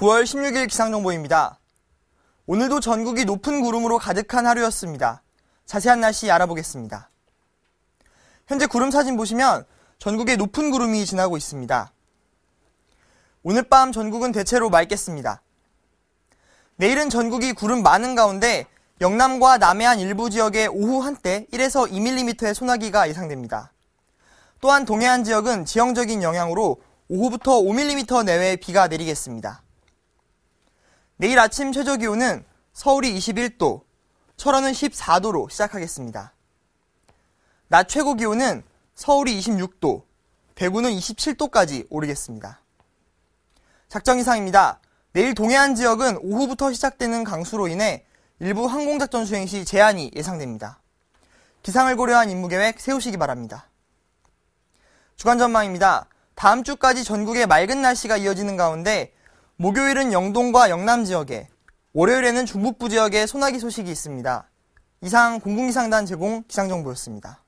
9월 16일 기상정보입니다. 오늘도 전국이 높은 구름으로 가득한 하루였습니다. 자세한 날씨 알아보겠습니다. 현재 구름 사진 보시면 전국에 높은 구름이 지나고 있습니다. 오늘 밤 전국은 대체로 맑겠습니다. 내일은 전국이 구름 많은 가운데 영남과 남해안 일부 지역에 오후 한때 1에서 2mm의 소나기가 예상됩니다. 또한 동해안 지역은 지형적인 영향으로 오후부터 5mm 내외의 비가 내리겠습니다. 내일 아침 최저 기온은 서울이 21도, 철원은 14도로 시작하겠습니다. 낮 최고 기온은 서울이 26도, 대구는 27도까지 오르겠습니다. 작정 이상입니다. 내일 동해안 지역은 오후부터 시작되는 강수로 인해 일부 항공작전 수행 시 제한이 예상됩니다. 기상을 고려한 임무계획 세우시기 바랍니다. 주간 전망입니다. 다음 주까지 전국에 맑은 날씨가 이어지는 가운데 목요일은 영동과 영남 지역에, 월요일에는 중북부 지역에 소나기 소식이 있습니다. 이상 공공기상단 제공 기상정보였습니다.